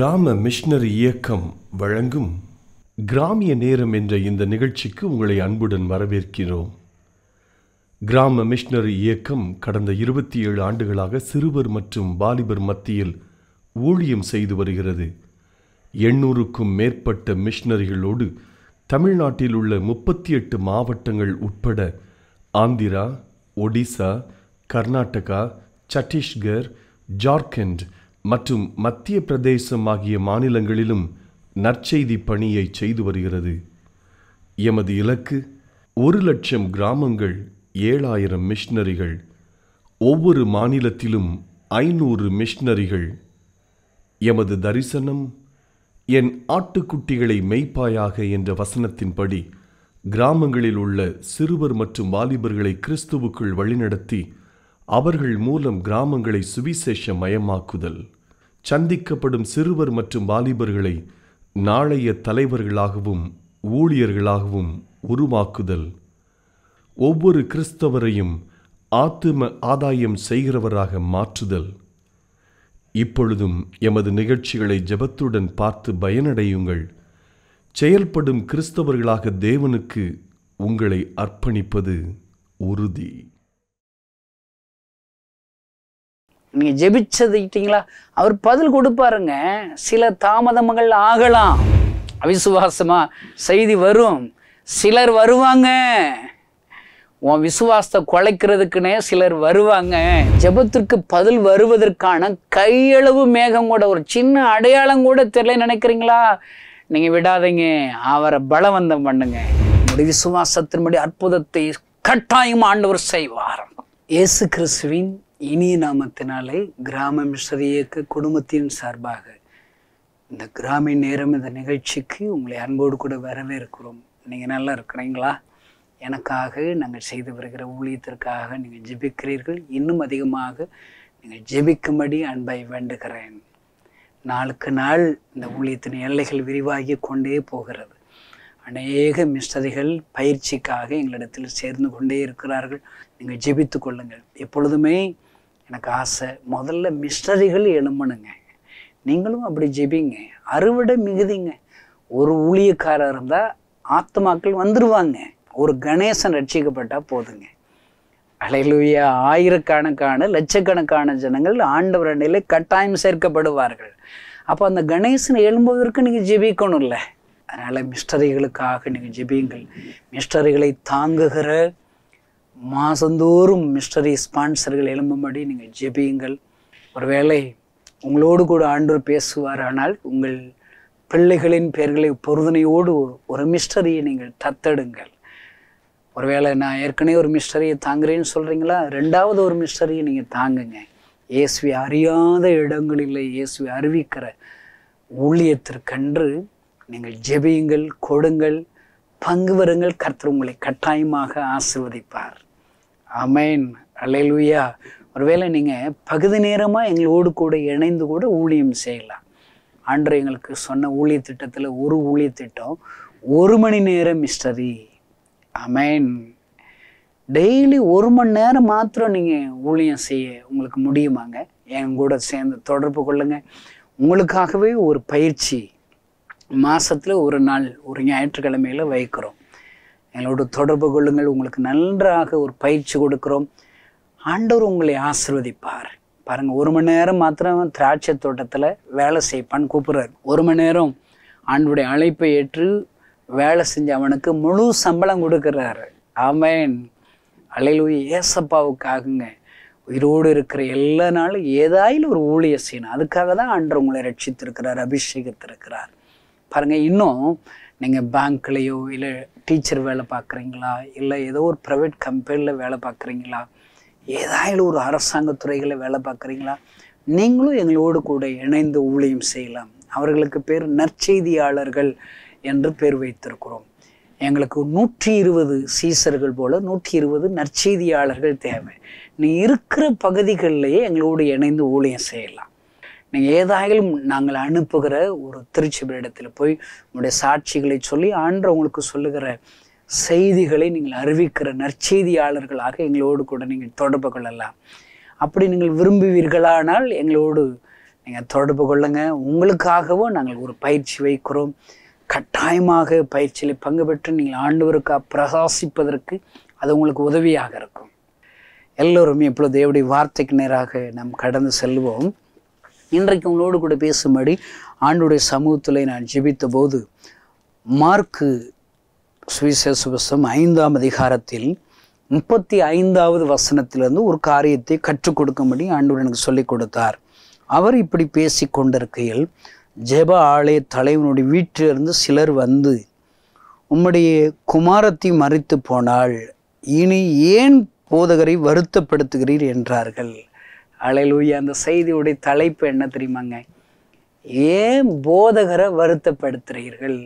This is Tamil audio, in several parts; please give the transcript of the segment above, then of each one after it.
கிராம மிஷனரி இயக்கம் வழங்கும் கிராமிய நேரம் என்ற இந்த நிகழ்ச்சிக்கு உங்களை அன்புடன் வரவேற்கிறோம் கிராம மிஷனரி இயக்கம் கடந்த இருபத்தி ஏழு ஆண்டுகளாக சிறுவர் மற்றும் வாலிபர் மத்தியில் ஊழியம் செய்து வருகிறது எண்ணூறுக்கும் மேற்பட்ட மிஷனரிகளோடு தமிழ்நாட்டில் உள்ள முப்பத்தி எட்டு மாவட்டங்கள் உட்பட ஆந்திரா ஒடிசா கர்நாடகா சத்தீஸ்கர் ஜார்க்கண்ட் மற்றும் மத்திய பிரதேசம் ஆகிய மாநிலங்களிலும் நற்செய்தி பணியை செய்து வருகிறது எமது இலக்கு ஒரு லட்சம் கிராமங்கள் ஏழாயிரம் மிஷினரிகள் ஒவ்வொரு மாநிலத்திலும் ஐநூறு மிஷினரிகள் எமது தரிசனம் என் ஆட்டுக்குட்டிகளை மெய்ப்பாயாக என்ற வசனத்தின்படி கிராமங்களில் உள்ள சிறுவர் மற்றும் வாலிபர்களை கிறிஸ்துவுக்குள் வழிநடத்தி அவர்கள் மூலம் கிராமங்களை சுவிசேஷ மயமாக்குதல் சந்திக்கப்படும் சிறுவர் மற்றும் வாலிபர்களை நாளைய தலைவர்களாகவும் ஊழியர்களாகவும் உருவாக்குதல் ஒவ்வொரு கிறிஸ்தவரையும் ஆத்தும ஆதாயம் செய்கிறவராக மாற்றுதல் இப்பொழுதும் எமது நிகழ்ச்சிகளை ஜபத்துடன் பார்த்து பயனடையுங்கள் செயல்படும் கிறிஸ்தவர்களாக தேவனுக்கு உங்களை அர்ப்பணிப்பது உறுதி நீங்கள் ஜெபிச்சதுட்டீங்களா அவர் பதில் கொடுப்பாருங்க சில தாமதங்கள் ஆகலாம் அவிசுவாசமாக செய்தி வரும் சிலர் வருவாங்க உன் விசுவாசத்தை குலைக்கிறதுக்குன்னே சிலர் வருவாங்க ஜபத்திற்கு பதில் வருவதற்கான கையளவு மேகம் கூட ஒரு சின்ன அடையாளம் கூட தெரியல நினைக்கிறீங்களா நீங்கள் விடாதீங்க அவரை பலவந்தம் பண்ணுங்க ஒரு விசுவாசத்தின்படி அற்புதத்தை கட்டாயம் ஆண்டவர் செய்வார் இயேசு கிறிஸ்துவின் இனிய நாமத்தினாலே கிராம மிஸ்ரி இயக்க குடும்பத்தின் சார்பாக இந்த கிராமின் நேரம் இந்த நிகழ்ச்சிக்கு உங்களை அன்போடு கூட வரவேற்கிறோம் நீங்கள் நல்லா இருக்கிறீங்களா எனக்காக நாங்கள் செய்து வருகிற ஊழியத்திற்காக நீங்கள் ஜெபிக்கிறீர்கள் இன்னும் அதிகமாக நீங்கள் ஜெபிக்கும்படி அன்பை வேண்டுகிறேன் நாளுக்கு நாள் இந்த ஊழியத்தின் எல்லைகள் விரிவாகி கொண்டே போகிறது அநேக மிஸ்டதிகள் பயிற்சிக்காக எங்களிடத்தில் சேர்ந்து கொண்டே இருக்கிறார்கள் நீங்கள் ஜெபித்து கொள்ளுங்கள் எப்பொழுதுமே எனக்கு ஆசை முதல்ல மிஸ்டரிகள் எழும்பணுங்க நீங்களும் அப்படி ஜெபிங்க அறுவடை மிகுதிங்க ஒரு ஊழியக்காரர் இருந்தால் ஆத்மாக்கள் வந்துடுவாங்க ஒரு கணேசன் ரட்சிக்கப்பட்டால் போதுங்க அலையிலுய ஆயிரக்கணக்கான லட்சக்கணக்கான ஜனங்கள் ஆண்டவர் கட்டாயம் சேர்க்கப்படுவார்கள் அப்போ அந்த கணேசன் எழும்புவதற்கு நீங்கள் ஜெபிக்கணும்ல அதனால் மிஸ்டரிகளுக்காக நீங்கள் ஜெபியுங்கள் மிஸ்டரிகளை தாங்குகிற மாதந்தோறும் மிஸ்டரி ஸ்பான்சர்கள் எழும்பும்படி நீங்கள் ஜெபியுங்கள் ஒருவேளை உங்களோடு கூட ஆண்டு பேசுவார் ஆனால் உங்கள் பிள்ளைகளின் பெயர்களை பொறுதனையோடு ஒரு மிஸ்டரியை நீங்கள் தத்தெடுங்கள் ஒருவேளை நான் ஏற்கனவே ஒரு மிஸ்டரியை தாங்குறேன்னு சொல்கிறீங்களா ரெண்டாவது ஒரு மிஸ்டரியை நீங்கள் தாங்குங்க இயேசுவை அறியாத இடங்களில் இயேசுவை அறிவிக்கிற ஊழியத்திற்கன்று நீங்கள் ஜெபியுங்கள் கொடுங்கள் பங்கு வருங்கள் கர்த்தர் உங்களை கட்டாயமாக ஆசிர்வதிப்பார் அமைன் அலையலுயா ஒருவேளை நீங்கள் பகுதி நேரமாக எங்களோடு கூட இணைந்து கூட ஊழியம் செய்யலாம் அன்று எங்களுக்கு சொன்ன ஊழிய திட்டத்தில் ஒரு ஊழிய திட்டம் ஒரு மணி நேரம் மிஸ்டரி அமைன் டெய்லி ஒரு மணி நேரம் மாத்திரம் நீங்கள் ஊழியம் செய்ய உங்களுக்கு முடியுமாங்க என் கூட சேர்ந்து தொடர்பு கொள்ளுங்கள் உங்களுக்காகவே ஒரு பயிற்சி மாதத்தில் ஒரு நாள் ஒரு ஞாயிற்றுக்கிழமையில் வைக்கிறோம் எங்களோடு தொடர்பு கொள்ளுங்கள் உங்களுக்கு நன்றாக ஒரு பயிற்சி கொடுக்குறோம் ஆண்டவர் உங்களை ஆசிர்வதிப்பார் பாருங்கள் ஒரு மணி நேரம் மாத்திரம் திராட்சை தோட்டத்தில் வேலை செய்ப்பான்னு கூப்பிட்றாரு ஒரு மணி நேரம் ஆண்டுடைய அழைப்பை ஏற்று வேலை செஞ்சு அவனுக்கு முழு சம்பளம் கொடுக்குறாரு ஆமேன் உயிர் ஏசப்பாவுக்காகுங்க உயிரோடு இருக்கிற எல்லா நாளும் ஏதாயிலும் ஒரு ஊழிய செய்யணும் அதுக்காக தான் ஆண்டர் உங்களை ரட்சித்திருக்கிறார் அபிஷேகத்திருக்கிறார் பாருங்கள் இன்னும் நீங்கள் பேங்க்லேயோ இல்லை டீச்சர் வேலை பார்க்குறீங்களா இல்லை ஏதோ ஒரு ப்ரைவேட் கம்பெனியில் வேலை பார்க்குறீங்களா ஏதாவது ஒரு அரசாங்க துறைகளில் வேலை பார்க்குறீங்களா நீங்களும் எங்களோடு கூட இணைந்து ஊழியம் செய்யலாம் அவர்களுக்கு பேர் நற்செய்தியாளர்கள் என்று பேர் வைத்திருக்கிறோம் எங்களுக்கு நூற்றி இருபது சீசர்கள் போல் நூற்றி இருபது நற்செய்தியாளர்கள் தேவை நீ இருக்கிற பகுதிகளிலேயே எங்களோடு இணைந்து ஊழியம் செய்யலாம் நீங்கள் ஏதாயிலும் நாங்கள் அனுப்புகிற ஒரு திருச்சபையிடத்தில் போய் உங்களுடைய சாட்சிகளை சொல்லி ஆண்டு உங்களுக்கு சொல்லுகிற செய்திகளை நீங்கள் அறிவிக்கிற நற்செய்தியாளர்களாக எங்களோடு கூட நீங்கள் தொடர்பு கொள்ளலாம் அப்படி நீங்கள் விரும்புவீர்களானால் எங்களோடு நீங்கள் தொடர்பு கொள்ளுங்கள் உங்களுக்காகவும் நாங்கள் ஒரு பயிற்சி வைக்கிறோம் கட்டாயமாக பயிற்சியில் பங்கு பெற்று நீங்கள் ஆண்டவருக்கு பிரகாசிப்பதற்கு அது உங்களுக்கு உதவியாக இருக்கும் எல்லோரும் எப்பொழுது தேவடைய வார்த்தைக்கு நேராக நாம் கடந்து செல்வோம் இன்றைக்கு உங்களோடு கூட பேசும்படி ஆண்டுடைய சமூகத்தில் நான் ஜெபித்த போது மார்க்கு சுவிசேசுவசம் ஐந்தாம் அதிகாரத்தில் முப்பத்தி ஐந்தாவது வசனத்திலிருந்து ஒரு காரியத்தை கற்றுக் கொடுக்கும்படி ஆண்டவர் எனக்கு சொல்லிக் கொடுத்தார் அவர் இப்படி பேசி கொண்டிருக்கையில் ஜெப ஆலய தலைவனுடைய வீட்டிலிருந்து சிலர் வந்து உம்முடைய குமாரத்தை மறித்து போனால் இனி ஏன் போதகரை வருத்தப்படுத்துகிறீர் என்றார்கள் அலையிலூயா அந்த செய்தியுடைய தலைப்பு என்ன தெரியுமாங்க ஏன் போதகரை வருத்தப்படுத்துகிறீர்கள்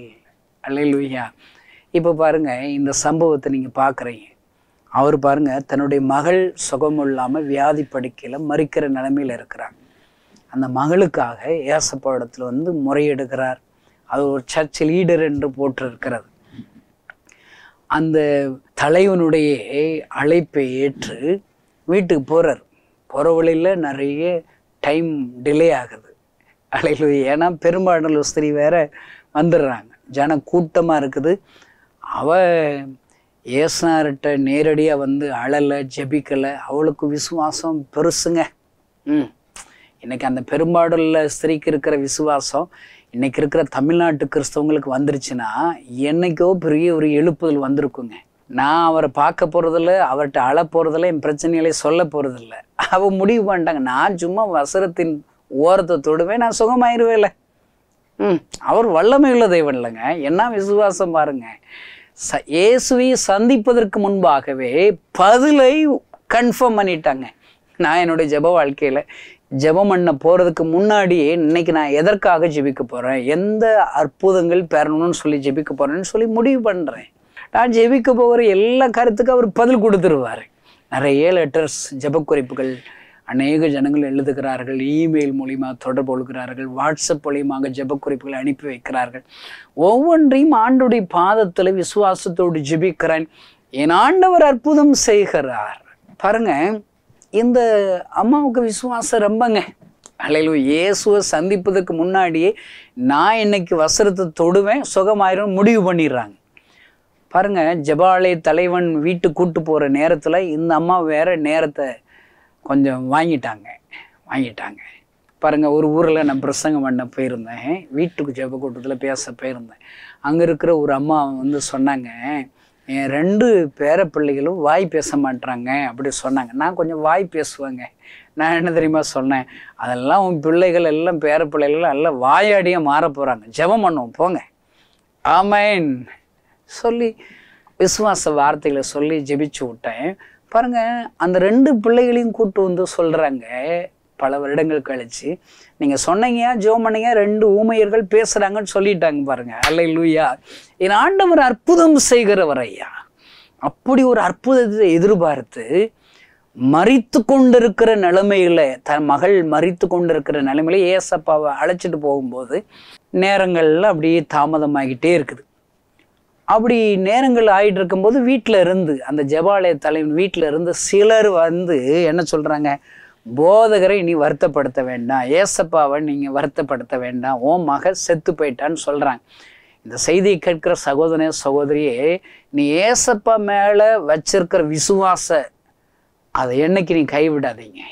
அலையிலூயா இப்போ பாருங்கள் இந்த சம்பவத்தை நீங்கள் பார்க்குறீங்க அவர் பாருங்கள் தன்னுடைய மகள் சுகம் இல்லாமல் வியாதி படுக்கையில் மறிக்கிற நிலமையில் இருக்கிறார் அந்த மகளுக்காக ஏசப்பாடத்தில் வந்து முறையிடுகிறார் அது ஒரு சர்ச் லீடர் என்று போட்டிருக்கிறது அந்த தலைவனுடைய அழைப்பை ஏற்று வீட்டுக்கு போகிறார் போகிற வழியில் நிறைய டைம் டிலே ஆகுது அலையிலுவை ஏன்னா பெரும்பாலும் ஸ்திரீ வேற வந்துடுறாங்க ஜன கூட்டமாக இருக்குது அவ ஏசனார்கிட்ட நேரடியாக வந்து அழலை ஜெபிக்கலை அவளுக்கு விசுவாசம் பெருசுங்க ம் இன்றைக்கி அந்த பெரும்பாடலில் ஸ்திரீக்கு இருக்கிற விசுவாசம் இன்றைக்கி இருக்கிற தமிழ்நாட்டு கிறிஸ்தவங்களுக்கு வந்துருச்சுன்னா என்றைக்கோ பெரிய ஒரு எழுப்புதல் வந்திருக்குங்க நான் அவரை பார்க்க போகிறதில்ல அவர்கிட்ட அழ போகிறதில்ல என் பிரச்சனைகளையும் சொல்ல போகிறதில்ல அவள் முடிவு பண்ணிட்டாங்க நான் சும்மா வசரத்தின் ஓரத்தை தொடுவேன் நான் சுகமாயிருவேல ம் அவர் வல்லமையுள்ள தெய்வம் இல்லைங்க என்ன விசுவாசம் பாருங்க ச இயேசுவை சந்திப்பதற்கு முன்பாகவே பதிலை கன்ஃபார்ம் பண்ணிட்டாங்க நான் என்னுடைய ஜப வாழ்க்கையில் ஜபம் பண்ண போகிறதுக்கு முன்னாடியே இன்னைக்கு நான் எதற்காக ஜெபிக்க போகிறேன் எந்த அற்புதங்கள் பெறணும்னு சொல்லி ஜெபிக்க போகிறேன்னு சொல்லி முடிவு பண்ணுறேன் நான் ஜெபிக்க போகிற எல்லா கருத்துக்கும் அவர் பதில் கொடுத்துருவார் நிறைய லெட்டர்ஸ் ஜபக்குறிப்புகள் அநேக ஜனங்கள் எழுதுகிறார்கள் இமெயில் மூலிமா தொடர்பு கொள்கிறார்கள் வாட்ஸ்அப் மூலியமாக ஜபக்குறிப்புகளை அனுப்பி வைக்கிறார்கள் ஒவ்வொன்றையும் ஆண்டுடைய பாதத்தில் விசுவாசத்தோடு ஜெபிக்கிறேன் என் ஆண்டவர் அற்புதம் செய்கிறார் பாருங்க இந்த அம்மாவுக்கு விசுவாசம் ரொம்பங்க அலையிலும் இயேசுவை சந்திப்பதற்கு முன்னாடியே நான் இன்னைக்கு வசரத்தை தொடுவேன் சுகமாயிரும் முடிவு பண்ணிடுறாங்க பாருங்க ஜபாலய தலைவன் வீட்டு கூட்டு போகிற நேரத்தில் இந்த அம்மா வேற நேரத்தை கொஞ்சம் வாங்கிட்டாங்க வாங்கிட்டாங்க பாருங்கள் ஒரு ஊரில் நான் பிரசங்கம் பண்ண போயிருந்தேன் வீட்டுக்கு ஜப கூட்டத்தில் பேச போயிருந்தேன் அங்கே இருக்கிற ஒரு அம்மா வந்து சொன்னாங்க என் ரெண்டு பேர பிள்ளைகளும் வாய் பேச மாட்டுறாங்க அப்படி சொன்னாங்க நான் கொஞ்சம் வாய் பேசுவேங்க நான் என்ன தெரியுமா சொன்னேன் அதெல்லாம் உன் பிள்ளைகள் எல்லாம் பேர எல்லாம் வாயாடியாக மாற போகிறாங்க ஜபம் பண்ணுவோம் போங்க ஆமைன் சொல்லி விசுவாச வார்த்தைகளை சொல்லி ஜெபிச்சு விட்டேன் பாருங்க அந்த ரெண்டு பிள்ளைகளையும் கூப்பிட்டு வந்து சொல்கிறாங்க பல வருடங்கள் கழிச்சு நீங்கள் சொன்னீங்க ஜோ பண்ணீங்க ரெண்டு ஊமையர்கள் பேசுகிறாங்கன்னு சொல்லிட்டாங்க பாருங்க அல்ல லூயா என் ஆண்டவர் அற்புதம் செய்கிறவர் ஐயா அப்படி ஒரு அற்புதத்தை எதிர்பார்த்து மறித்து கொண்டிருக்கிற நிலைமையில தன் மகள் மறித்து கொண்டிருக்கிற நிலைமையில ஏசப்பாவை அழைச்சிட்டு போகும்போது நேரங்கள்ல அப்படியே தாமதமாகிட்டே இருக்குது அப்படி நேரங்கள் ஆகிட்டு இருக்கும்போது வீட்டில் இருந்து அந்த ஜபாலய தலைவன் வீட்டில் இருந்து சிலர் வந்து என்ன சொல்கிறாங்க போதகரை நீ வருத்தப்படுத்த வேண்டாம் ஏசப்பாவை நீங்கள் வருத்தப்படுத்த வேண்டாம் ஓ மக செத்து போயிட்டான்னு சொல்கிறாங்க இந்த செய்தியை கேட்கிற சகோதரே சகோதரியே நீ ஏசப்பா மேலே வச்சிருக்கிற விசுவாச அதை என்னைக்கு நீ கைவிடாதீங்க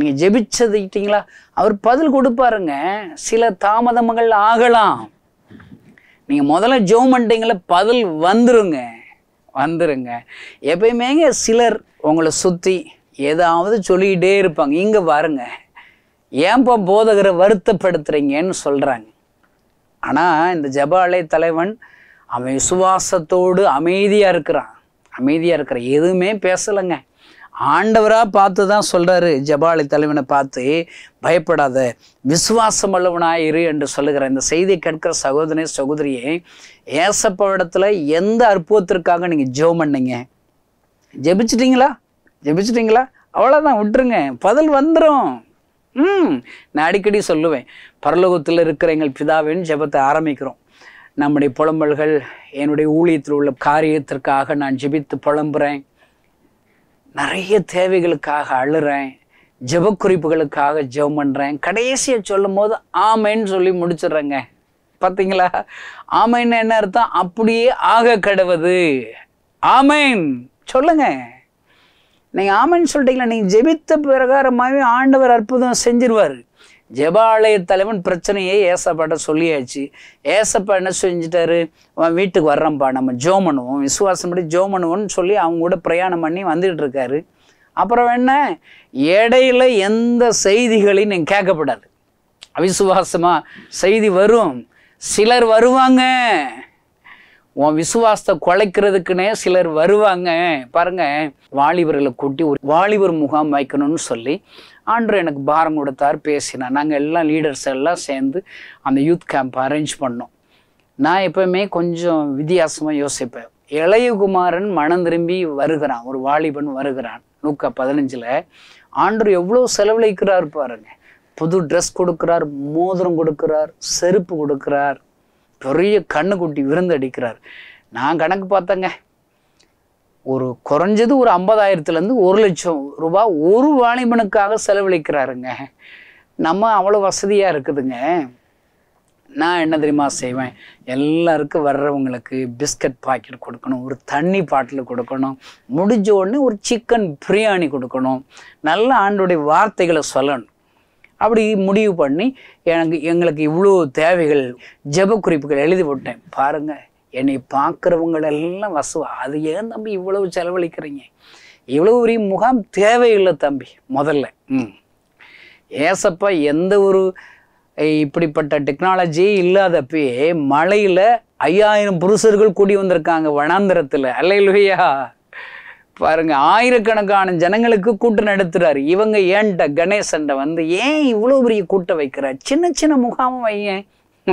நீங்கள் ஜெபிச்சதுக்கிட்டீங்களா அவர் பதில் கொடுப்பாருங்க சில தாமதங்கள் ஆகலாம் நீங்கள் முதல்ல ஜோம் பண்ணிட்டீங்கள பதில் வந்துருங்க வந்துருங்க எப்பயுமேங்க சிலர் உங்களை சுற்றி ஏதாவது சொல்லிக்கிட்டே இருப்பாங்க இங்கே வருங்க ஏன்பா போதகரை வருத்தப்படுத்துகிறீங்கன்னு சொல்கிறாங்க ஆனால் இந்த ஜபாலய தலைவன் அவன் விசுவாசத்தோடு அமைதியாக இருக்கிறான் அமைதியாக இருக்கிறான் எதுவுமே பேசலைங்க ஆண்டவராக பார்த்து தான் சொல்கிறாரு ஜபாலி தலைவனை பார்த்து பயப்படாத விசுவாசம் உள்ளவனாக என்று சொல்லுகிற இந்த செய்தியை கேட்கிற சகோதரனே சகோதரியே ஏசப்பவிடத்தில் எந்த அற்புதத்திற்காக நீங்கள் ஜோ பண்ணீங்க ஜெபிச்சிட்டிங்களா ஜெபிச்சிட்டிங்களா அவ்வளோதான் விட்டுருங்க பதில் வந்துடும் ம் நான் அடிக்கடி சொல்லுவேன் பரலோகத்தில் இருக்கிற எங்கள் பிதாவின் ஜெபத்தை ஆரம்பிக்கிறோம் நம்முடைய புலம்பல்கள் என்னுடைய ஊழியத்தில் உள்ள காரியத்திற்காக நான் ஜெபித்து புலம்புறேன் நிறைய தேவைகளுக்காக அழுறேன் ஜப குறிப்புகளுக்காக ஜெபம் பண்ணுறேன் கடைசியை சொல்லும் போது ஆமைன்னு சொல்லி முடிச்சிடுறேங்க பார்த்தீங்களா ஆமைன்னு என்ன அர்த்தம் அப்படியே ஆக கடவுது ஆமைன் சொல்லுங்க நீங்கள் ஆமைன்னு சொல்லிட்டீங்களா நீங்கள் ஜெபித்த பிரகாரமாகவே ஆண்டவர் அற்புதம் செஞ்சிருவார் ஜெபாலய தலைவன் பிரச்சனையை ஏசப்பாட்ட சொல்லியாச்சு ஏசப்பா என்ன செஞ்சிட்டாரு அவன் வீட்டுக்கு வர்றப்பா நம்ம ஜோமனுவோம் விசுவாசம் படி ஜோமனுவோன்னு சொல்லி அவங்க கூட பிரயாணம் பண்ணி வந்துகிட்டு இருக்காரு அப்புறம் என்ன இடையில எந்த செய்திகளையும் நீங்கள் கேட்கப்படாது அவிசுவாசமாக செய்தி வரும் சிலர் வருவாங்க உன் விசுவாசத்தை குலைக்கிறதுக்குன்னே சிலர் வருவாங்க பாருங்க வாலிபர்களை கூட்டி ஒரு வாலிபர் முகாம் வைக்கணும்னு சொல்லி ஆண்டு எனக்கு பாரம் கொடுத்தார் பேசினேன் நாங்கள் எல்லாம் லீடர்ஸ் எல்லாம் சேர்ந்து அந்த யூத் கேம்ப் அரேஞ்ச் பண்ணோம் நான் எப்பவுமே கொஞ்சம் வித்தியாசமாக யோசிப்பேன் இளையகுமாரன் மனம் திரும்பி வருகிறான் ஒரு வாலிபன் வருகிறான் நூக்கா பதினஞ்சில் ஆண்டு எவ்வளோ செலவழிக்கிறார் பாருங்க புது ட்ரெஸ் கொடுக்குறார் மோதிரம் கொடுக்குறார் செருப்பு கொடுக்குறார் பெரிய கண்ணுக்குட்டி விருந்து அடிக்கிறார் நான் கணக்கு பார்த்தேங்க ஒரு குறைஞ்சது ஒரு ஐம்பதாயிரத்துலேருந்து ஒரு லட்சம் ரூபாய் ஒரு வாலிபனுக்காக செலவழிக்கிறாருங்க நம்ம அவ்வளோ வசதியாக இருக்குதுங்க நான் என்ன தெரியுமா செய்வேன் எல்லாருக்கும் வர்றவங்களுக்கு பிஸ்கட் பாக்கெட் கொடுக்கணும் ஒரு தண்ணி பாட்டில் கொடுக்கணும் முடிஞ்ச உடனே ஒரு சிக்கன் பிரியாணி கொடுக்கணும் நல்ல ஆண்டுடைய வார்த்தைகளை சொல்லணும் அப்படி முடிவு பண்ணி எனக்கு எங்களுக்கு இவ்வளோ தேவைகள் ஜப குறிப்புகள் எழுதி போட்டேன் பாருங்கள் என்னை பார்க்குறவங்களெல்லாம் வசுவா அது ஏன் தம்பி இவ்வளவு செலவழிக்கிறீங்க இவ்வளோ பெரிய முகாம் தேவையில்லை தம்பி முதல்ல ம் ஏசப்பா எந்த ஒரு இப்படிப்பட்ட டெக்னாலஜி இல்லாதப்பே மழையில் ஐயாயிரம் புருஷர்கள் கூடி வந்திருக்காங்க வனாந்திரத்தில் இல்லையா பாருங்க ஆயிரக்கணக்கான ஜனங்களுக்கு கூட்டம் நடத்துறாரு இவங்க ஏன்ட்ட கணேசன்ட்ட வந்து ஏன் இவ்வளோ பெரிய கூட்டம் வைக்கிறார் சின்ன சின்ன முகாமும் வையேன்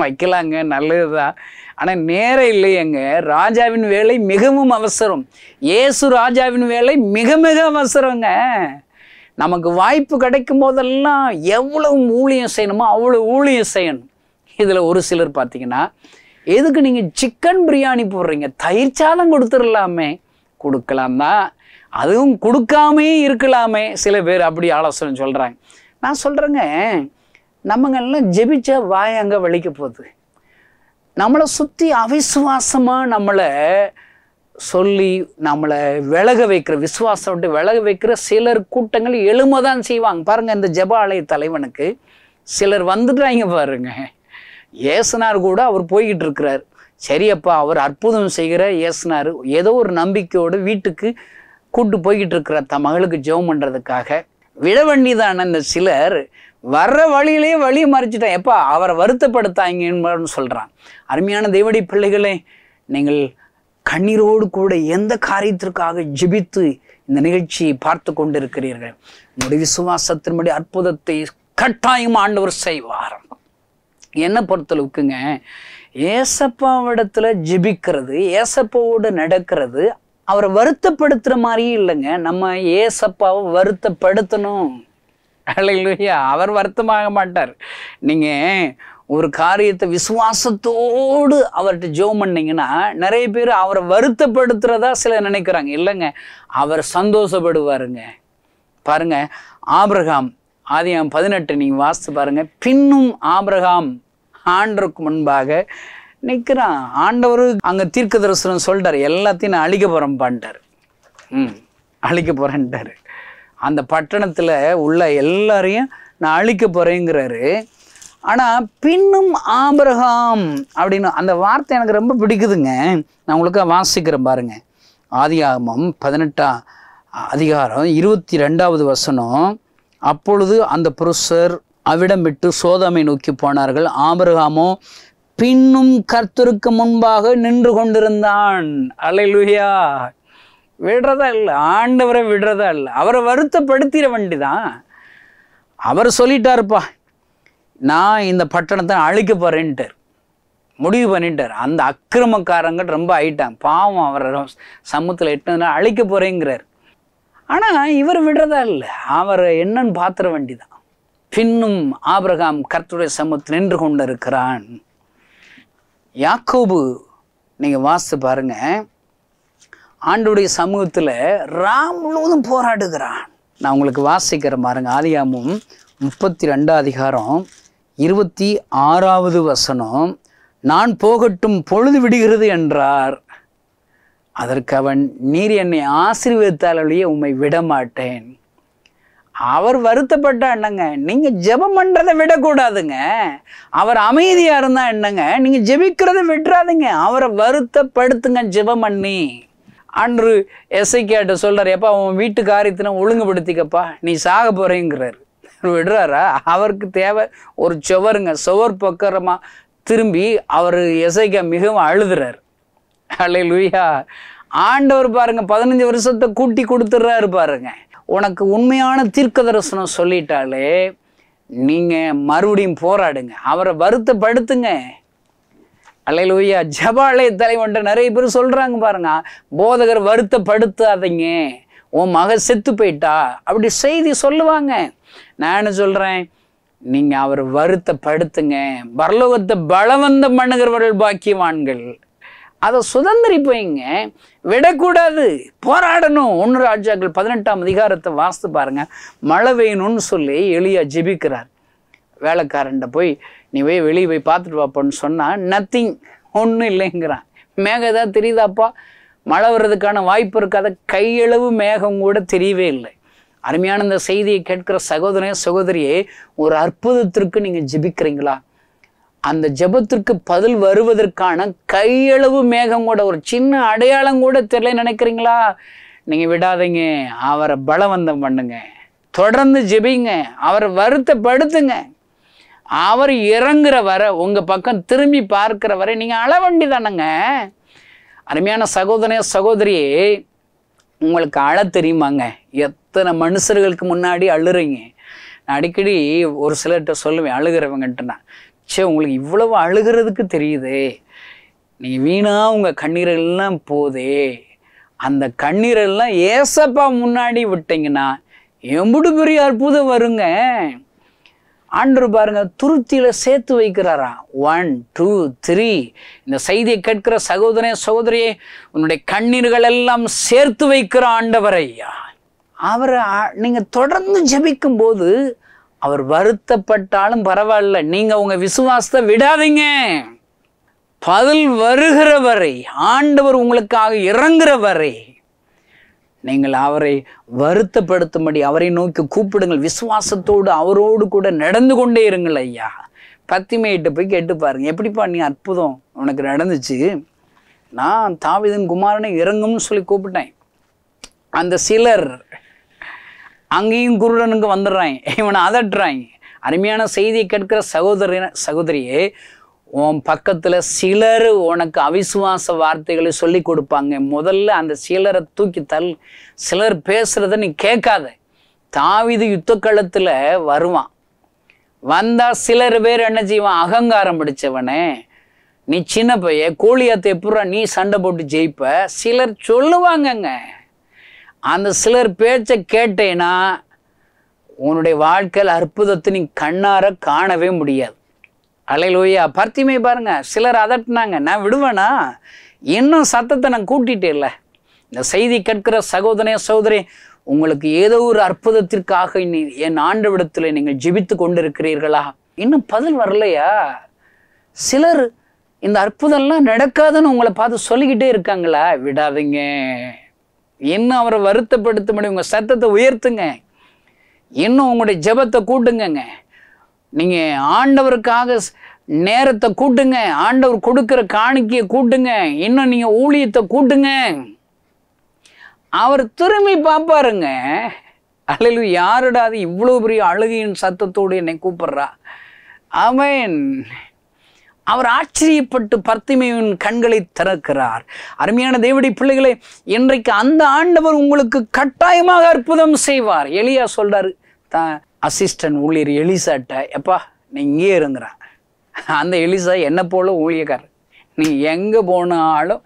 வைக்கலாங்க நல்லதுதான் ஆனால் நேரம் இல்லையங்க ராஜாவின் வேலை மிகவும் அவசரம் ஏசு ராஜாவின் வேலை மிக மிக அவசரங்க நமக்கு வாய்ப்பு கிடைக்கும் போதெல்லாம் எவ்வளவு ஊழியம் செய்யணுமோ அவ்வளோ ஊழியம் செய்யணும் இதில் ஒரு சிலர் பார்த்தீங்கன்னா எதுக்கு நீங்கள் சிக்கன் பிரியாணி போடுறீங்க தயிர் சாதம் கொடுத்துடலாமே கொடுக்கலாம் தான் அதுவும் கொடுக்காமே இருக்கலாமே சில பேர் அப்படி ஆலோசனை சொல்கிறாங்க நான் சொல்கிறேங்க நம்மங்கெல்லாம் ஜெபிச்ச வாய் அங்கே வலிக்க போகுது நம்மளை சுற்றி அவிசுவாசமாக நம்மளை சொல்லி நம்மளை விலக வைக்கிற விசுவாசம் விட்டு விலக வைக்கிற சிலர் கூட்டங்கள் எழும தான் செய்வாங்க பாருங்கள் இந்த ஜப ஆலய தலைவனுக்கு சிலர் வந்துட்டாங்க பாருங்க ஏசனார் கூட அவர் போய்கிட்டு இருக்கிறார் சரியப்பா அவர் அற்புதம் செய்கிற இயேசுனார் ஏதோ ஒரு நம்பிக்கையோடு வீட்டுக்கு கூட்டு போய்கிட்டு இருக்கிற தன் மகளுக்கு ஜெபம் பண்ணுறதுக்காக தான் அந்த சிலர் வர்ற வழியிலே வழி மறைச்சிட்டேன் எப்பா அவரை வருத்தப்படுத்தாங்கன்னு சொல்கிறான் அருமையான தெய்வடி பிள்ளைகளே நீங்கள் கண்ணீரோடு கூட எந்த காரியத்திற்காக ஜிபித்து இந்த நிகழ்ச்சியை பார்த்து கொண்டிருக்கிறீர்கள் நம்முடைய விசுவாசத்தின்படி அற்புதத்தை கட்டாயம் ஆண்டவர் செய்வார் என்ன பொறுத்தளவுக்குங்க ஏசப்பாவிடத்தில் ஜெபிக்கிறது ஏசப்பாவோடு நடக்கிறது அவரை வருத்தப்படுத்துகிற மாதிரியும் இல்லைங்க நம்ம ஏசப்பாவை வருத்தப்படுத்தணும் அலையிலுயா அவர் வருத்தமாக மாட்டார் நீங்கள் ஒரு காரியத்தை விசுவாசத்தோடு அவர்கிட்ட ஜோம் பண்ணிங்கன்னா நிறைய பேர் அவரை வருத்தப்படுத்துகிறதா சில நினைக்கிறாங்க இல்லைங்க அவர் சந்தோஷப்படுவாருங்க பாருங்க ஆபிரகாம் ஆதியம் பதினெட்டு நீங்கள் வாசித்து பாருங்கள் பின்னும் ஆபிரகாம் ஆண்டருக்கு முன்பாக நிற்கிறான் ஆண்டவர் அங்கே தீர்க்க தரிசனம் சொல்லிட்டார் எல்லாத்தையும் நான் அழிக்க போகிறேன்ப்பான்ட்டார் ம் அழிக்க போகிறேன்ட்டார் அந்த பட்டணத்தில் உள்ள எல்லாரையும் நான் அழிக்க போகிறேங்கிறாரு ஆனால் பின்னும் ஆபரகாம் அப்படின்னு அந்த வார்த்தை எனக்கு ரொம்ப பிடிக்குதுங்க நான் உங்களுக்கு வாசிக்கிறேன் பாருங்க ஆகமம் பதினெட்டாம் அதிகாரம் இருபத்தி ரெண்டாவது வசனம் அப்பொழுது அந்த புருஷர் அவ்விடம் விட்டு சோதமை நோக்கி போனார்கள் ஆபிரகாமோ பின்னும் கர்த்தருக்கு முன்பாக நின்று கொண்டிருந்தான் அலையிலுயா விடுறதா இல்லை ஆண்டவரை விடுறதா இல்லை அவரை வருத்தப்படுத்திட வண்டி தான் அவர் சொல்லிட்டாருப்பா நான் இந்த பட்டணத்தை அழிக்க போகிறேன்ட்டு முடிவு பண்ணிட்டார் அந்த அக்கிரமக்காரங்க ரொம்ப ஆயிட்டாங்க பாவம் அவரை சமூகத்தில் எட்டுனா அழிக்க போகிறேங்கிறார் ஆனால் இவர் விடுறதா இல்லை அவரை என்னன்னு பாத்திர வண்டி தான் பின்னும் ஆபிரகாம் கர்த்துடைய சமூகத்தில் நின்று கொண்டிருக்கிறான் யாக்கோபு நீங்கள் வாசித்து பாருங்க ஆண்டுடைய சமூகத்தில் ராம் முழுவதும் போராடுகிறான் நான் உங்களுக்கு வாசிக்கிற மாருங்க ஆதியாமும் முப்பத்தி ரெண்டு அதிகாரம் இருபத்தி ஆறாவது வசனம் நான் போகட்டும் பொழுது விடுகிறது என்றார் அதற்கு அவன் நீர் என்னை ஆசீர்வதித்தாலேயே உம்மை விடமாட்டேன் அவர் வருத்தப்பட்ட என்னங்க நீங்க ஜெபம் பண்றதை விடக்கூடாதுங்க அவர் அமைதியா இருந்தா என்னங்க நீங்க ஜெபிக்கிறத விட்டுறாதுங்க அவரை வருத்தப்படுத்துங்க ஜெபம் பண்ணி அன்று கேட்ட சொல்றாரு எப்பா அவன் வீட்டு காரியத்தினை ஒழுங்குபடுத்திக்கப்பா நீ சாக போறேங்கிறார் விடுறாரா அவருக்கு தேவை ஒரு சுவருங்க சுவர் பக்கரமா திரும்பி அவர் எஸ்ஐக்கா மிகவும் அழுதுறார் அல்ல லூயா ஆண்டவர் பாருங்க பதினஞ்சு வருஷத்தை கூட்டி கொடுத்துட்றாரு பாருங்க உனக்கு உண்மையான தீர்க்க தரிசனம் சொல்லிட்டாலே நீங்கள் மறுபடியும் போராடுங்க அவரை வருத்தப்படுத்துங்க அல்லையிலூயா ஜபாலய தலைவன்ட்டு நிறைய பேர் சொல்கிறாங்க பாருங்க போதகர் வருத்தப்படுத்தாதீங்க உன் மக செத்து போயிட்டா அப்படி செய்தி சொல்லுவாங்க நான் என்ன சொல்கிறேன் நீங்கள் அவர் வருத்தப்படுத்துங்க பரலோகத்தை பலவந்த மனுகர்வர்கள் பாக்கியவான்கள் அதை சுதந்திரிப்பீங்க விடக்கூடாது போராடணும் ஒன்று ராஜாக்கள் பதினெட்டாம் அதிகாரத்தை வாசித்து பாருங்க மழை வேணும்னு சொல்லி எளியா ஜெபிக்கிறார் வேலைக்காரன்ட்ட போய் நீ போய் வெளியே போய் பார்த்துட்டு வாப்பான்னு சொன்னால் நத்திங் ஒன்றும் இல்லைங்கிறான் மேகம் ஏதாவது தெரியுதாப்பா மழை வர்றதுக்கான வாய்ப்பு இருக்காத கையளவு மேகம் கூட தெரியவே இல்லை அருமையான இந்த செய்தியை கேட்கிற சகோதரன் சகோதரியே ஒரு அற்புதத்திற்கு நீங்கள் ஜெபிக்கிறீங்களா அந்த ஜபத்திற்கு பதில் வருவதற்கான கையளவு மேகம் கூட ஒரு சின்ன அடையாளம் கூட தெரியல நினைக்கிறீங்களா நீங்கள் விடாதீங்க அவரை பலவந்தம் பண்ணுங்க தொடர்ந்து ஜெபிங்க அவரை வருத்தப்படுத்துங்க அவர் இறங்குற வரை உங்கள் பக்கம் திரும்பி பார்க்குற வரை நீங்கள் அளவண்டி வண்டி தானங்க அருமையான சகோதர சகோதரியே உங்களுக்கு அழ தெரியுமாங்க எத்தனை மனுஷர்களுக்கு முன்னாடி அழுறீங்க நான் அடிக்கடி ஒரு சிலர்கிட்ட சொல்லுவேன் அழுகிறவங்கன்ட்டு நான் சே உங்களுக்கு இவ்வளவு அழுகிறதுக்கு தெரியுதே நீ வீணாக உங்கள் கண்ணீரெல்லாம் போதே அந்த கண்ணீரெல்லாம் ஏசப்பா முன்னாடி விட்டீங்கன்னா எம்புடு பெரிய அற்புதம் வருங்க ஆண்டு பாருங்க துருத்தியில் சேர்த்து வைக்கிறாரா ஒன் டூ த்ரீ இந்த செய்தியை கேட்கிற சகோதரே சகோதரியே உன்னுடைய கண்ணீர்கள் எல்லாம் சேர்த்து வைக்கிற ஆண்டவர் ஐயா அவரை நீங்கள் தொடர்ந்து ஜபிக்கும் போது அவர் வருத்தப்பட்டாலும் பரவாயில்ல நீங்கள் உங்க விசுவாசத்தை விடாதீங்க பதில் வருகிற வரை ஆண்டவர் உங்களுக்காக இறங்குற வரை நீங்கள் அவரை வருத்தப்படுத்தும்படி அவரை நோக்கி கூப்பிடுங்கள் விசுவாசத்தோடு அவரோடு கூட நடந்து கொண்டே இருங்கள் ஐயா பத்திமையிட்ட போய் கேட்டு பாருங்க எப்படிப்பா நீ அற்புதம் உனக்கு நடந்துச்சு நான் தாவிதன் குமாரனை இறங்கும்னு சொல்லி கூப்பிட்டேன் அந்த சிலர் அங்கேயும் குருடனுங்க வந்துடுறாங்க இவனை அதட்டுறாங்க அருமையான செய்தியை கேட்கிற சகோதர சகோதரியே உன் பக்கத்தில் சிலர் உனக்கு அவிசுவாச வார்த்தைகளை சொல்லி கொடுப்பாங்க முதல்ல அந்த சிலரை தூக்கி தள் சிலர் பேசுகிறத நீ கேட்காத தாவிது யுத்த களத்தில் வருவான் வந்தால் சிலர் பேர் என்ன செய்வான் அகங்காரம் பிடிச்சவனே நீ சின்ன பைய கோழியாத்த எப்படா நீ சண்டை போட்டு ஜெயிப்ப சிலர் சொல்லுவாங்கங்க அந்த சிலர் பேச்சை கேட்டேன்னா உன்னுடைய வாழ்க்கையில் அற்புதத்தை நீ கண்ணார காணவே முடியாது அலையிலோயா பருத்திமை பாருங்கள் சிலர் அதட்டினாங்க நான் விடுவேனா இன்னும் சத்தத்தை நான் கூட்டிகிட்டே இல்லை இந்த செய்தி கேட்கிற சகோதரே சகோதரி உங்களுக்கு ஏதோ ஒரு அற்புதத்திற்காக என் ஆண்டு விடத்தில் நீங்கள் ஜிபித்து கொண்டிருக்கிறீர்களா இன்னும் பதில் வரலையா சிலர் இந்த அற்புதம்லாம் நடக்காதுன்னு உங்களை பார்த்து சொல்லிக்கிட்டே இருக்காங்களா விடாதீங்க இன்னும் அவரை வருத்தப்படுத்தும்படி உங்கள் சத்தத்தை உயர்த்துங்க இன்னும் உங்களுடைய ஜபத்தை கூட்டுங்கங்க நீங்கள் ஆண்டவருக்காக நேரத்தை கூட்டுங்க ஆண்டவர் கொடுக்குற காணிக்கையை கூட்டுங்க இன்னும் நீங்கள் ஊழியத்தை கூட்டுங்க அவர் திரும்பி பார்ப்பாருங்க அல்லது யாருடாது இவ்வளோ பெரிய அழுகையின் சத்தத்தோடு என்னை கூப்பிட்றா அவன் அவர் ஆச்சரியப்பட்டு பர்த்திமையின் கண்களை திறக்கிறார் அருமையான தேவடி பிள்ளைகளே இன்றைக்கு அந்த ஆண்டவர் உங்களுக்கு கட்டாயமாக அற்புதம் செய்வார் எலியா சொல்றாரு தான் அசிஸ்டன்ட் ஊழியர் எலிசாட்ட எப்பா நீ இங்கே இருங்கிற அந்த எலிசா என்னை போல ஊழியக்காரர் நீ எங்கே போனாலும்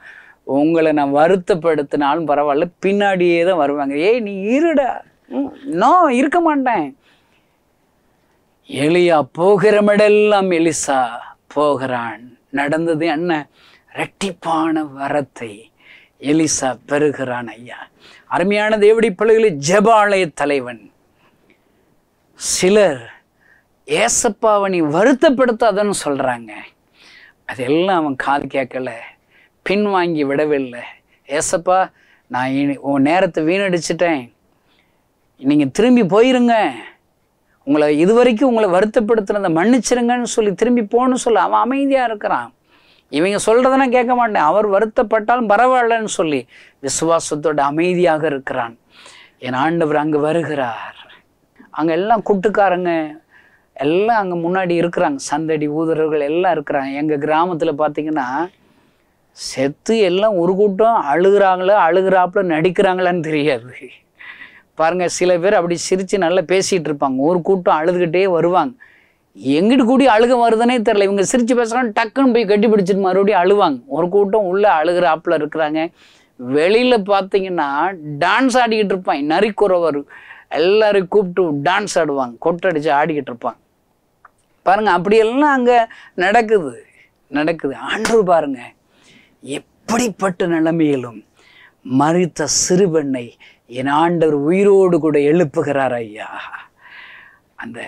உங்களை நான் வருத்தப்படுத்தினாலும் பரவாயில்ல பின்னாடியே தான் வருவாங்க ஏய் நீ இருடா நோ இருக்க மாட்டேன் எலியா போகிற மடெல்லாம் எலிசா போகிறான் நடந்தது என்ன ரெட்டிப்பான வரத்தை எலிசா பெறுகிறான் ஐயா அருமையான தேவடி பள்ளிகளை ஜபாலய தலைவன் சிலர் ஏசப்பாவை வருத்தப்படுத்தாதன்னு சொல்கிறாங்க அதெல்லாம் அவன் காது கேட்கல பின்வாங்கி விடவில்லை ஏசப்பா நான் உன் நேரத்தை வீணடிச்சிட்டேன் நீங்கள் திரும்பி போயிருங்க உங்களை இது வரைக்கும் உங்களை வருத்தப்படுத்தினதை மன்னிச்சிருங்கன்னு சொல்லி திரும்பி போகணும்னு சொல்லி அவன் அமைதியாக இருக்கிறான் இவங்க சொல்கிறதெல்லாம் கேட்க மாட்டேன் அவர் வருத்தப்பட்டாலும் பரவாயில்லன்னு சொல்லி விசுவாசத்தோட அமைதியாக இருக்கிறான் என் ஆண்டவர் அங்கே வருகிறார் அங்கே எல்லாம் கூட்டுக்காரங்க எல்லாம் அங்கே முன்னாடி இருக்கிறாங்க சந்தடி ஊதரர்கள் எல்லாம் இருக்கிறாங்க எங்கள் கிராமத்தில் பார்த்தீங்கன்னா செத்து எல்லாம் ஒரு கூட்டம் அழுகிறாங்களோ அழுகிறாப்புல நடிக்கிறாங்களான்னு தெரியாது பாருங்கள் சில பேர் அப்படி சிரித்து நல்லா பேசிகிட்டு இருப்பாங்க ஒரு கூட்டம் அழுதுகிட்டே வருவாங்க எங்கிட்டு கூடி அழுக வருதுன்னே தெரில இவங்க சிரித்து பேசுகிறாங்க டக்குன்னு போய் கட்டி பிடிச்சிட்டு மறுபடியும் அழுவாங்க ஒரு கூட்டம் உள்ளே அழுகிற ஆப்பில் இருக்கிறாங்க வெளியில் பார்த்தீங்கன்னா டான்ஸ் ஆடிக்கிட்டு இருப்பான் நரிக்குறவர் எல்லோரும் கூப்பிட்டு டான்ஸ் ஆடுவாங்க கொட்டடிச்சு ஆடிக்கிட்டு இருப்பாங்க பாருங்கள் அப்படியெல்லாம் அங்கே நடக்குது நடக்குது ஆண்டு பாருங்கள் எப்படிப்பட்ட நிலைமையிலும் மறித்த சிறுபெண்ணை என் ஆண்டவர் உயிரோடு கூட எழுப்புகிறார் ஐயா அந்த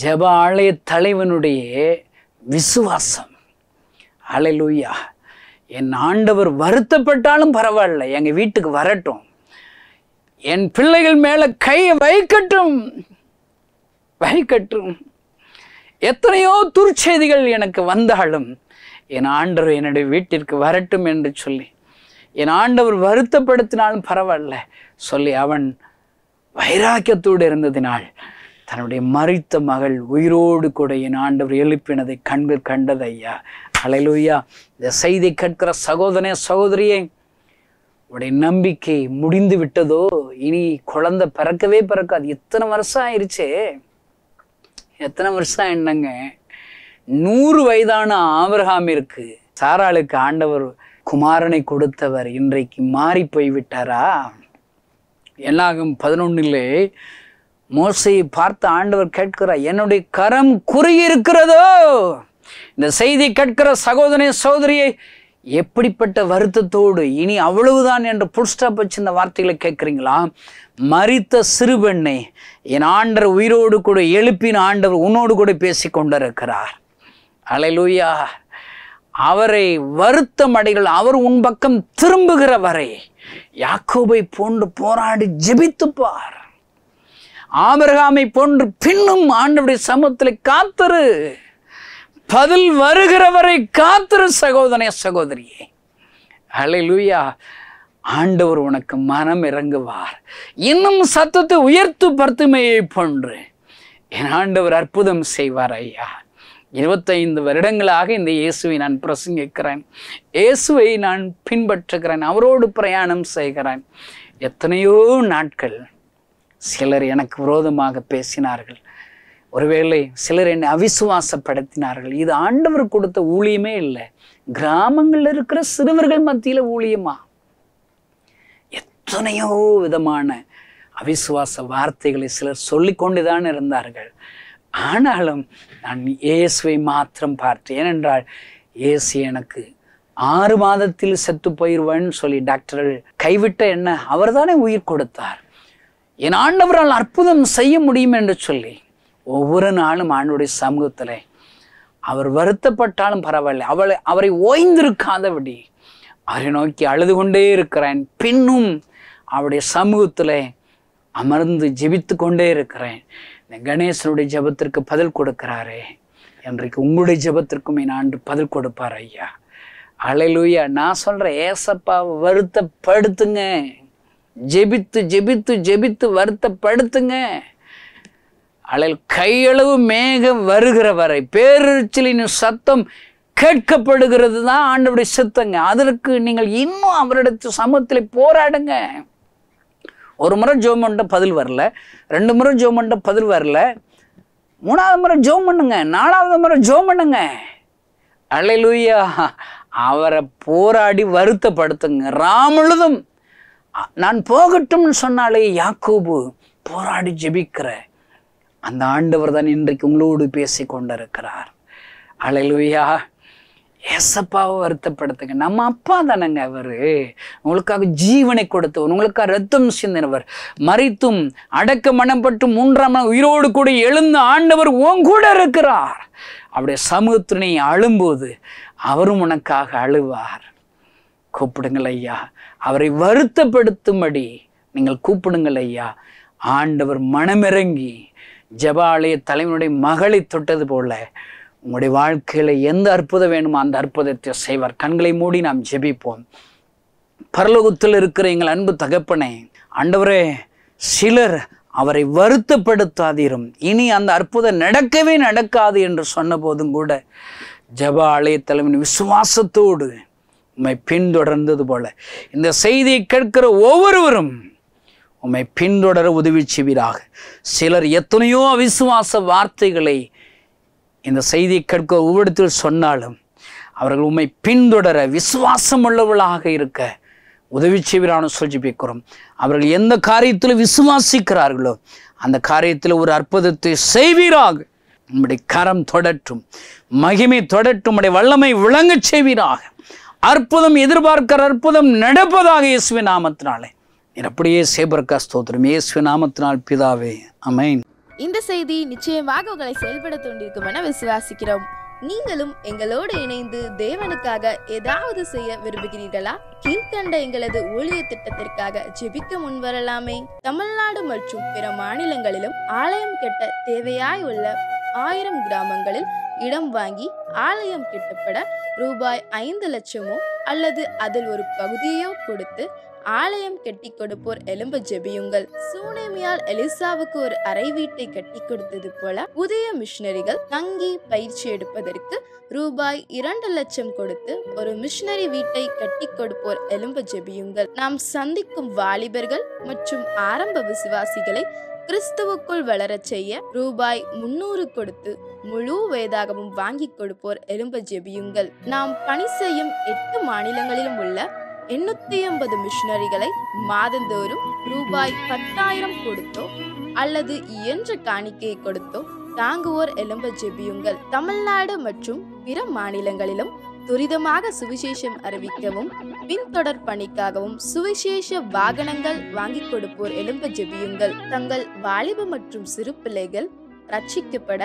ஜப ஆலய தலைவனுடைய விசுவாசம் அலையலூயா என் ஆண்டவர் வருத்தப்பட்டாலும் பரவாயில்ல எங்கள் வீட்டுக்கு வரட்டும் என் பிள்ளைகள் மேலே கையை வைக்கட்டும் வைக்கட்டும் எத்தனையோ துர்ச்செய்திகள் எனக்கு வந்தாலும் என் ஆண்டவர் என்னுடைய வீட்டிற்கு வரட்டும் என்று சொல்லி என் ஆண்டவர் வருத்தப்படுத்தினாலும் பரவாயில்ல சொல்லி அவன் வைராக்கியத்தோடு இருந்ததினால் தன்னுடைய மறித்த மகள் உயிரோடு கூட என் ஆண்டவர் எழுப்பினதை கண்கள் கண்டது ஐயா அலையிலுயா இந்த செய்தி கேட்கிற சகோதரே சகோதரியே உடைய நம்பிக்கை முடிந்து விட்டதோ இனி குழந்தை பிறக்கவே பிறக்காது எத்தனை வருஷம் ஆயிடுச்சு எத்தனை வருஷம் என்னங்க நூறு வயதான ஆபிரகாம் இருக்கு சாராளுக்கு ஆண்டவர் குமாரனை கொடுத்தவர் இன்றைக்கு மாறி போய்விட்டாரா என்னாகும் பதினொன்னிலே மோசையை பார்த்து ஆண்டவர் கேட்கிறார் என்னுடைய கரம் குறுகியிருக்கிறதோ இந்த செய்தி கேட்கிற சகோதரன் சகோதரியை எப்படிப்பட்ட வருத்தத்தோடு இனி அவ்வளவுதான் என்று புல்ஸ்டாப் வச்சு இந்த வார்த்தைகளை கேட்குறீங்களா மறித்த சிறுபெண்ணை என் ஆண்டர் உயிரோடு கூட எழுப்பின ஆண்டவர் உன்னோடு கூட பேசி கொண்டிருக்கிறார் லூயா அவரை வருத்தம் அடைகள் அவர் உன் பக்கம் திரும்புகிற வரை யாக்கோபை போன்று போராடி ஜெபித்துப்பார் ஆபிரகாமை போன்று பின்னும் ஆண்டவுடைய சமூகத்தில் காத்திரு பதில் வருகிறவரை காத்திரு சகோதரிய சகோதரியே அலை லூயா ஆண்டவர் உனக்கு மனம் இறங்குவார் இன்னும் சத்தத்தை உயர்த்து பர்த்துமையை போன்று என் ஆண்டவர் அற்புதம் செய்வார் ஐயா இருபத்தைந்து வருடங்களாக இந்த இயேசுவை நான் பிரசங்கிக்கிறேன் இயேசுவை நான் பின்பற்றுகிறேன் அவரோடு பிரயாணம் செய்கிறேன் எத்தனையோ நாட்கள் சிலர் எனக்கு விரோதமாக பேசினார்கள் ஒருவேளை சிலர் என்னை அவிசுவாசப்படுத்தினார்கள் இது ஆண்டவர் கொடுத்த ஊழியமே இல்லை கிராமங்களில் இருக்கிற சிறுவர்கள் மத்தியில் ஊழியமா எத்தனையோ விதமான அவிசுவாச வார்த்தைகளை சிலர் சொல்லிக்கொண்டுதான் இருந்தார்கள் ஆனாலும் நான் இயேசுவை மாத்திரம் பார்த்தேன் ஏனென்றால் இயேசு எனக்கு ஆறு மாதத்தில் செத்து போயிடுவேன் சொல்லி டாக்டர்கள் கைவிட்ட என்ன அவர்தானே உயிர் கொடுத்தார் என் ஆண்டவரால் அற்புதம் செய்ய முடியும் என்று சொல்லி ஒவ்வொரு நாளும் ஆண்டுடைய சமூகத்தில் அவர் வருத்தப்பட்டாலும் பரவாயில்ல அவளை அவரை ஓய்ந்திருக்காதபடி அவரை நோக்கி அழுது கொண்டே இருக்கிறேன் பின்னும் அவருடைய சமூகத்தில் அமர்ந்து ஜெபித்து கொண்டே இருக்கிறேன் இந்த கணேசனுடைய ஜபத்திற்கு பதில் கொடுக்கிறாரே என்றைக்கு உங்களுடைய ஜபத்திற்கும் என் ஆண்டு பதில் கொடுப்பார் ஐயா அலையிலுயா நான் சொல்கிறேன் ஏசப்பாவை வருத்தப்படுத்துங்க ஜெபித்து ஜெபித்து ஜெபித்து வருத்தப்படுத்துங்க அழல் கையளவு மேகம் வருகிற வரை பேரிச்சலின் சத்தம் கேட்கப்படுகிறது தான் ஆண்டவருடைய சித்தங்க அதற்கு நீங்கள் இன்னும் அவரிடத்து சமூகத்தில் போராடுங்க ஒரு முறை ஜோம் பண்ணிட்டு பதில் வரல ரெண்டு முறை ஜோம் பண்ணிட்டு பதில் வரல மூணாவது முறை ஜோம் பண்ணுங்க நாலாவது முறை ஜோம் பண்ணுங்க அலையிலுயா அவரை போராடி வருத்தப்படுத்துங்க ராமுழுதும் நான் போகட்டும்னு சொன்னாலே யாக்கோபு போராடி ஜெபிக்கிற அந்த ஆண்டவர் தான் இன்றைக்கு உங்களோடு பேசி கொண்டிருக்கிறார் அலையிலுயா ஏசப்பாவை வருத்தப்படுத்துங்க நம்ம அப்பா தானங்க அவர் உங்களுக்காக ஜீவனை கொடுத்தவர் உங்களுக்காக ரத்தம் சிந்தினவர் மறித்தும் அடக்க மனப்பட்டு மூன்றாம் உயிரோடு கூட எழுந்த ஆண்டவர் கூட இருக்கிறார் அப்படியே சமூகத்தினை அழும்போது அவரும் உனக்காக அழுவார் கூப்பிடுங்கள் ஐயா அவரை வருத்தப்படுத்தும்படி நீங்கள் கூப்பிடுங்கள் ஐயா ஆண்டவர் மனமிறங்கி ஜபாலய தலைவனுடைய மகளை தொட்டது போல உங்களுடைய வாழ்க்கையில் எந்த அற்புதம் வேணுமோ அந்த அற்புதத்தை செய்வார் கண்களை மூடி நாம் ஜெபிப்போம் பரலோகத்தில் இருக்கிற எங்கள் அன்பு தகப்பனே அண்டவரே சிலர் அவரை வருத்தப்படுத்தாதீரும் இனி அந்த அற்புதம் நடக்கவே நடக்காது என்று சொன்னபோதும் கூட ஜப ஆலய தலைவன் விசுவாசத்தோடு உண்மை பின்தொடர்ந்தது போல இந்த செய்தியை கேட்கிற ஒவ்வொருவரும் உம்மை பின்தொடர உதவி செய்வீராக சிலர் எத்தனையோ அவிசுவாச வார்த்தைகளை இந்த செய்தியை கேட்க ஒவ்வொருத்தில் சொன்னாலும் அவர்கள் உண்மை பின்தொடர விசுவாசம் உள்ளவர்களாக இருக்க உதவி செய்வரான சொல்ஜிப்பிக்கிறோம் அவர்கள் எந்த காரியத்தில் விசுவாசிக்கிறார்களோ அந்த காரியத்தில் ஒரு அற்புதத்தை செய்வீராக நம்முடைய கரம் தொடற்றும் மகிமை தொடற்றும் உடைய வல்லமை விளங்கச் செய்வீராக அற்புதம் எதிர்பார்க்கிற அற்புதம் நடப்பதாக இயேசுவின் நாமத்தினாலே அப்படியே சேபர்கா ஸ்தோத்திரம் இயேசுவின் நாமத்தினால் பிதாவே அமைன் இந்த செய்தி நிச்சயமாக உங்களை செயல்பட தூண்டிருக்கும் என விசுவாசிக்கிறோம் நீங்களும் எங்களோடு இணைந்து தேவனுக்காக ஏதாவது செய்ய விரும்புகிறீர்களா கீழ்கண்ட எங்களது ஊழிய திட்டத்திற்காக ஜெபிக்க முன்வரலாமே தமிழ்நாடு மற்றும் பிற மாநிலங்களிலும் ஆலயம் கெட்ட தேவையாய் உள்ள ஆயிரம் கிராமங்களில் இடம் வாங்கி ஆலயம் கெட்டப்பட ரூபாய் ஐந்து லட்சமோ அல்லது அதில் ஒரு பகுதியோ கொடுத்து ஆலயம் கட்டி கொடுப்போர் எலும்ப ஜெபியுங்கள் சூனேமியால் எலிசாவுக்கு ஒரு அறை வீட்டை கட்டி கொடுத்தது போல புதிய மிஷினரிகள் தங்கி பயிற்சி எடுப்பதற்கு ரூபாய் இரண்டு லட்சம் கொடுத்து ஒரு மிஷினரி வீட்டை கட்டி கொடுப்போர் எலும்ப ஜெபியுங்கள் நாம் சந்திக்கும் வாலிபர்கள் மற்றும் ஆரம்ப விசுவாசிகளை கிறிஸ்துவுக்குள் வளரச் செய்ய ரூபாய் முன்னூறு கொடுத்து முழு வயதாகவும் வாங்கி கொடுப்போர் எலும்ப ஜெபியுங்கள் நாம் பணி செய்யும் எட்டு மாநிலங்களிலும் உள்ள எண்ணூத்தி ஐம்பது மிஷினரிகளை மாதந்தோறும் ரூபாய் பத்தாயிரம் கொடுத்தோ அல்லது இயன்ற காணிக்கையை கொடுத்தோ தாங்குவோர் எலும்ப ஜெபியுங்கள் தமிழ்நாடு மற்றும் பிற மாநிலங்களிலும் துரிதமாக சுவிசேஷம் அறிவிக்கவும் பின்தொடர் பணிக்காகவும் சுவிசேஷ வாகனங்கள் வாங்கி கொடுப்போர் எலும்ப ஜெபியுங்கள் தங்கள் வாலிப மற்றும் சிறு பிள்ளைகள் ரட்சிக்கப்பட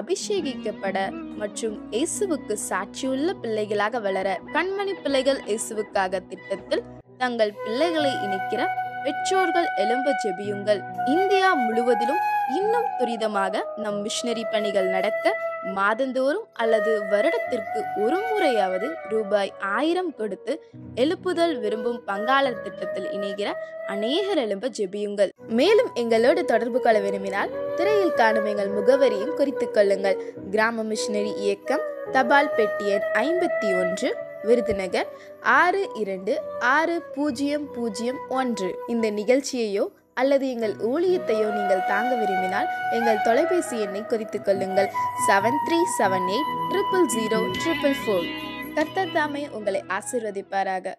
அபிஷேகிக்கப்பட மற்றும் இயேசுவுக்கு சாட்சியுள்ள பிள்ளைகளாக வளர கண்மணி பிள்ளைகள் இயேசுவுக்காக திட்டத்தில் தங்கள் பிள்ளைகளை இணைக்கிற பெற்றோர்கள் எலும்ப ஜெபியுங்கள் இந்தியா முழுவதிலும் இன்னும் துரிதமாக நம் மிஷினரி பணிகள் நடத்த மாதந்தோறும் அல்லது வருடத்திற்கு ஒரு முறையாவது ரூபாய் ஆயிரம் கொடுத்து எழுப்புதல் விரும்பும் பங்காளர் திட்டத்தில் இணைகிற அநேகர் எலும்ப ஜெபியுங்கள் மேலும் எங்களோடு தொடர்பு கொள்ள விரும்பினால் திரையில் காணும் எங்கள் முகவரியும் குறித்துக் கொள்ளுங்கள் கிராம மிஷினரி இயக்கம் தபால் பெட்டி எண் ஐம்பத்தி ஒன்று விருதுநகர் ஆறு இரண்டு ஆறு பூஜ்ஜியம் பூஜ்ஜியம் ஒன்று இந்த நிகழ்ச்சியையோ அல்லது எங்கள் ஊழியத்தையோ நீங்கள் தாங்க விரும்பினால் எங்கள் தொலைபேசி எண்ணை குறித்துக் கொள்ளுங்கள் seven three seven eight triple zero triple four கர்த்தர் தாமே உங்களை ஆசிர்வதிப்பாராக